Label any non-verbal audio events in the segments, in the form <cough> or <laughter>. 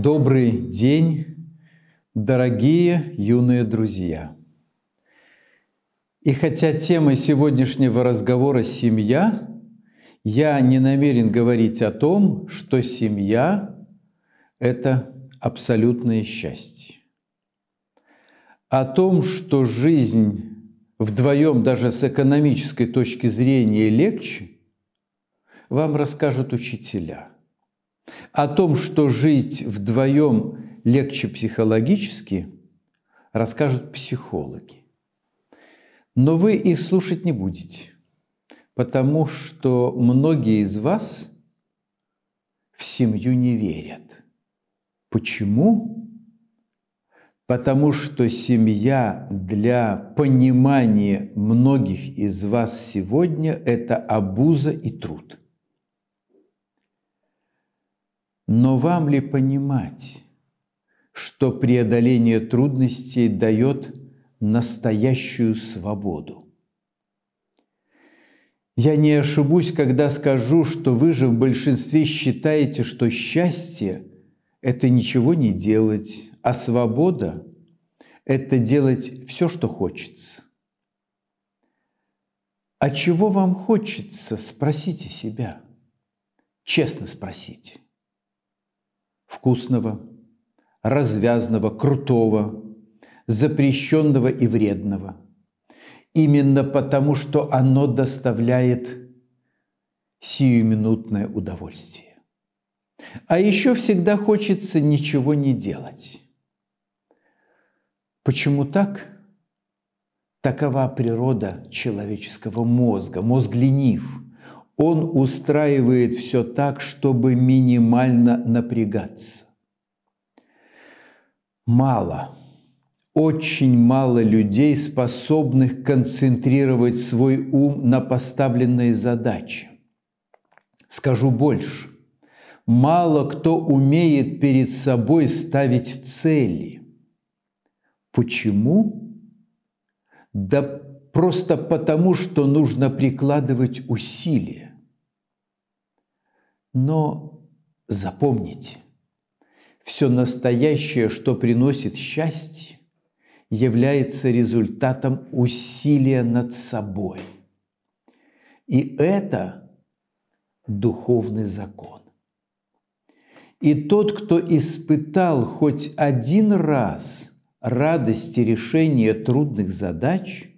Добрый день, дорогие юные друзья! И хотя тема сегодняшнего разговора «семья», я не намерен говорить о том, что семья – это абсолютное счастье. О том, что жизнь вдвоем даже с экономической точки зрения легче, вам расскажут учителя – о том, что жить вдвоем легче психологически, расскажут психологи. Но вы их слушать не будете, потому что многие из вас в семью не верят. Почему? Потому что семья для понимания многих из вас сегодня – это обуза и труд – но вам ли понимать, что преодоление трудностей дает настоящую свободу? Я не ошибусь, когда скажу, что вы же в большинстве считаете, что счастье – это ничего не делать, а свобода – это делать все, что хочется. А чего вам хочется, спросите себя. Честно спросите вкусного, развязного, крутого, запрещенного и вредного. Именно потому, что оно доставляет сиюминутное удовольствие. А еще всегда хочется ничего не делать. Почему так? Такова природа человеческого мозга. Мозг ленив – он устраивает все так, чтобы минимально напрягаться. Мало, очень мало людей, способных концентрировать свой ум на поставленной задаче. Скажу больше. Мало кто умеет перед собой ставить цели. Почему? Да просто потому, что нужно прикладывать усилия. Но запомните, все настоящее, что приносит счастье, является результатом усилия над собой. И это духовный закон. И тот, кто испытал хоть один раз радости решения трудных задач,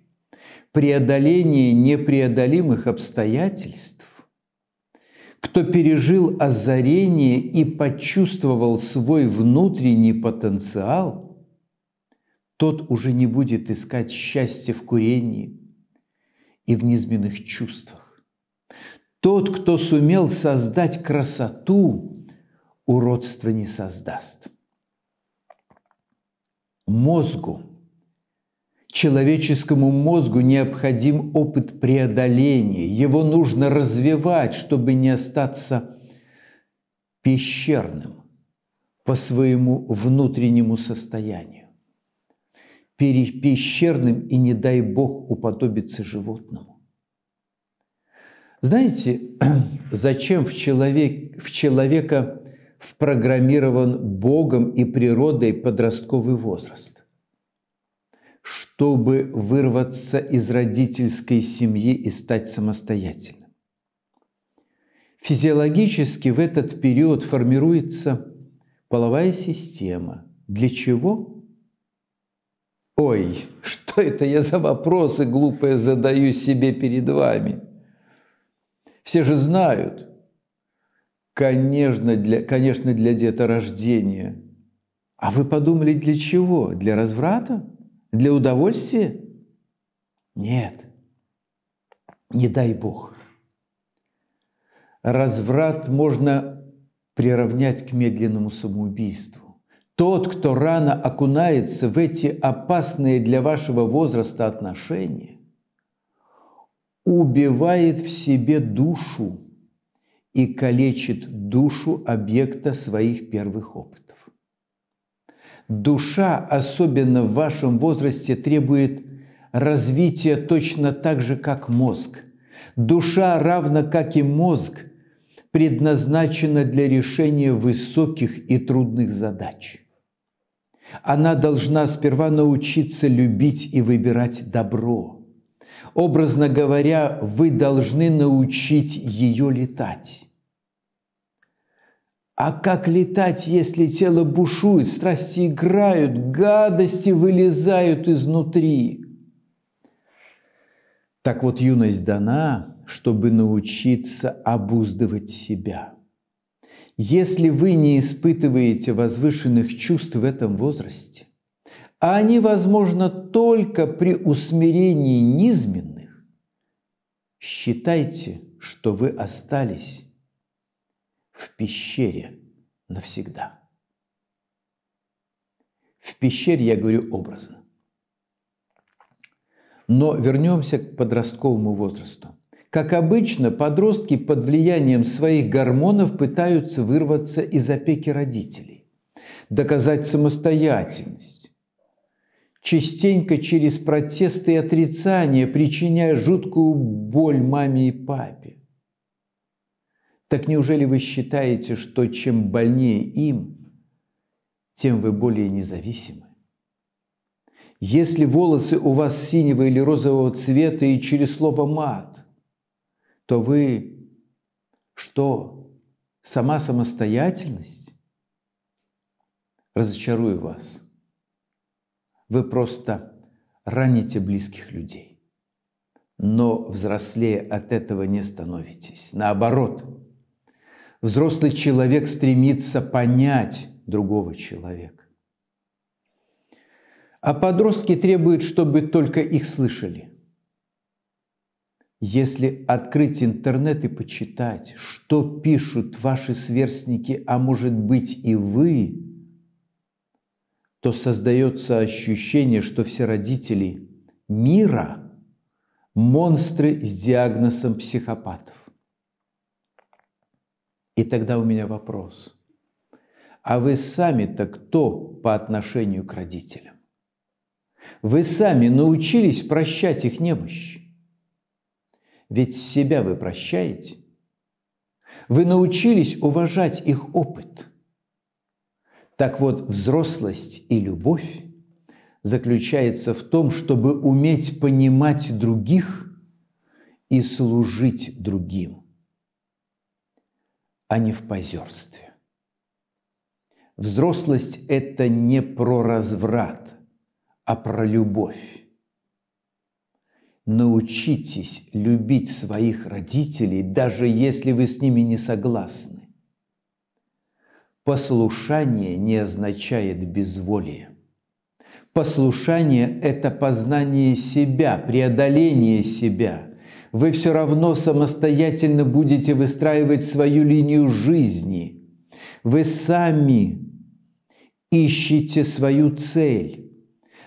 преодоления непреодолимых обстоятельств, кто пережил озарение и почувствовал свой внутренний потенциал, тот уже не будет искать счастья в курении и в низменных чувствах. Тот, кто сумел создать красоту, уродство не создаст. Мозгу – Человеческому мозгу необходим опыт преодоления, его нужно развивать, чтобы не остаться пещерным по своему внутреннему состоянию, пещерным и, не дай бог, уподобиться животному. Знаете, <clears throat> зачем в, человек, в человека впрограммирован Богом и природой подростковый возраст? чтобы вырваться из родительской семьи и стать самостоятельным. Физиологически в этот период формируется половая система. Для чего? Ой, что это я за вопросы глупые задаю себе перед вами? Все же знают. Конечно, для, конечно, для деторождения. А вы подумали, для чего? Для разврата? Для удовольствия? Нет. Не дай Бог. Разврат можно приравнять к медленному самоубийству. Тот, кто рано окунается в эти опасные для вашего возраста отношения, убивает в себе душу и калечит душу объекта своих первых опытов. Душа, особенно в вашем возрасте, требует развития точно так же, как мозг. Душа, равно как и мозг, предназначена для решения высоких и трудных задач. Она должна сперва научиться любить и выбирать добро. Образно говоря, вы должны научить ее летать. А как летать, если тело бушует, страсти играют, гадости вылезают изнутри? Так вот, юность дана, чтобы научиться обуздывать себя. Если вы не испытываете возвышенных чувств в этом возрасте, а они возможно только при усмирении низменных, считайте, что вы остались в пещере навсегда. В пещере я говорю образно. Но вернемся к подростковому возрасту. Как обычно, подростки под влиянием своих гормонов пытаются вырваться из опеки родителей, доказать самостоятельность, частенько через протесты и отрицания, причиняя жуткую боль маме и папе. Так неужели вы считаете, что чем больнее им, тем вы более независимы? Если волосы у вас синего или розового цвета и через слово «мат», то вы что, сама самостоятельность? Разочарую вас. Вы просто раните близких людей. Но взрослее от этого не становитесь. Наоборот – Взрослый человек стремится понять другого человека. А подростки требуют, чтобы только их слышали. Если открыть интернет и почитать, что пишут ваши сверстники, а может быть и вы, то создается ощущение, что все родители мира – монстры с диагнозом психопатов. И тогда у меня вопрос. А вы сами-то кто по отношению к родителям? Вы сами научились прощать их немощь? Ведь себя вы прощаете. Вы научились уважать их опыт. Так вот, взрослость и любовь заключается в том, чтобы уметь понимать других и служить другим а не в позерстве. Взрослость – это не про разврат, а про любовь. Научитесь любить своих родителей, даже если вы с ними не согласны. Послушание не означает безволие. Послушание – это познание себя, преодоление себя – вы все равно самостоятельно будете выстраивать свою линию жизни. Вы сами ищете свою цель,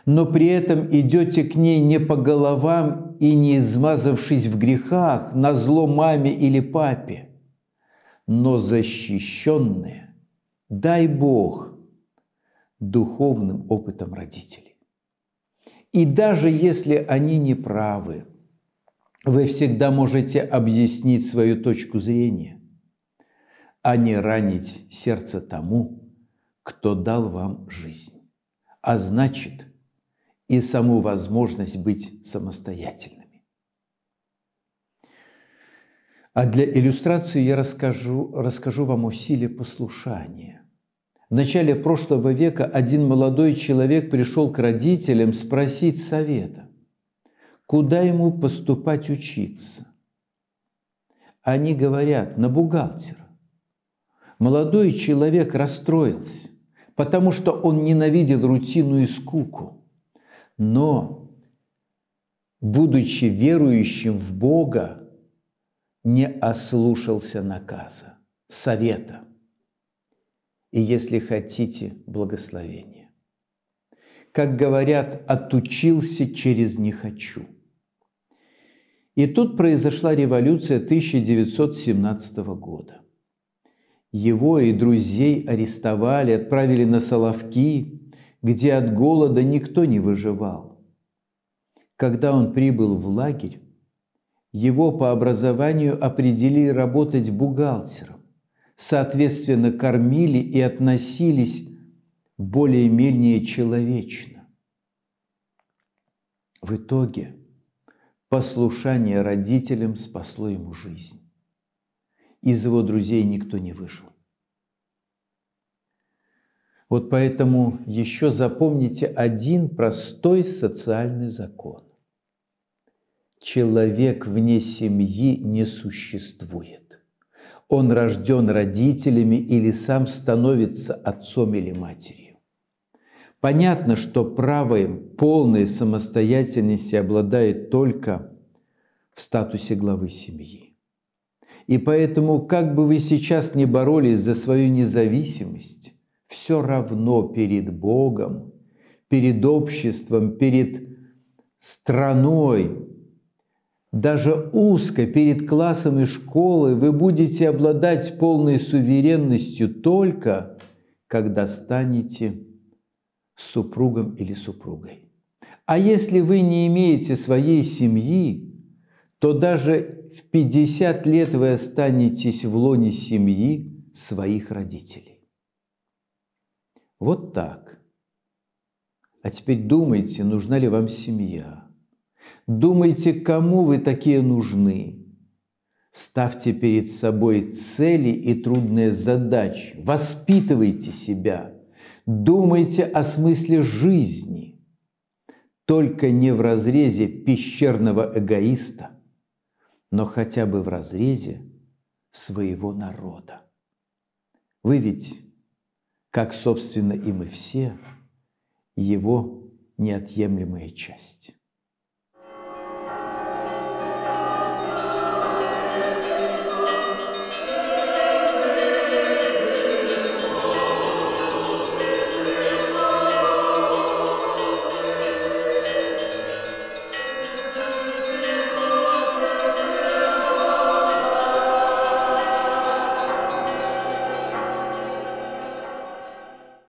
но при этом идете к ней не по головам и не измазавшись в грехах на зло маме или папе, но защищенные, дай Бог, духовным опытом родителей. И даже если они не правы – вы всегда можете объяснить свою точку зрения, а не ранить сердце тому, кто дал вам жизнь, а значит и саму возможность быть самостоятельными. А для иллюстрации я расскажу, расскажу вам о силе послушания. В начале прошлого века один молодой человек пришел к родителям спросить совета куда ему поступать учиться. Они говорят на бухгалтера. Молодой человек расстроился, потому что он ненавидел рутину и скуку. Но, будучи верующим в Бога, не ослушался наказа, совета и, если хотите, благословения. Как говорят, отучился через «не хочу». И тут произошла революция 1917 года. Его и друзей арестовали, отправили на Соловки, где от голода никто не выживал. Когда он прибыл в лагерь, его по образованию определили работать бухгалтером, соответственно, кормили и относились более-менее человечно. В итоге – Послушание родителям спасло ему жизнь. Из его друзей никто не вышел. Вот поэтому еще запомните один простой социальный закон. Человек вне семьи не существует. Он рожден родителями или сам становится отцом или матерью. Понятно, что правой полной самостоятельности обладает только в статусе главы семьи. И поэтому, как бы вы сейчас ни боролись за свою независимость, все равно перед Богом, перед обществом, перед страной, даже узко перед классом и школой вы будете обладать полной суверенностью только, когда станете с супругом или супругой. А если вы не имеете своей семьи, то даже в 50 лет вы останетесь в лоне семьи своих родителей. Вот так. А теперь думайте, нужна ли вам семья. Думайте, кому вы такие нужны. Ставьте перед собой цели и трудные задачи. Воспитывайте себя – Думайте о смысле жизни, только не в разрезе пещерного эгоиста, но хотя бы в разрезе своего народа. Вы ведь, как, собственно, и мы все, его неотъемлемая часть.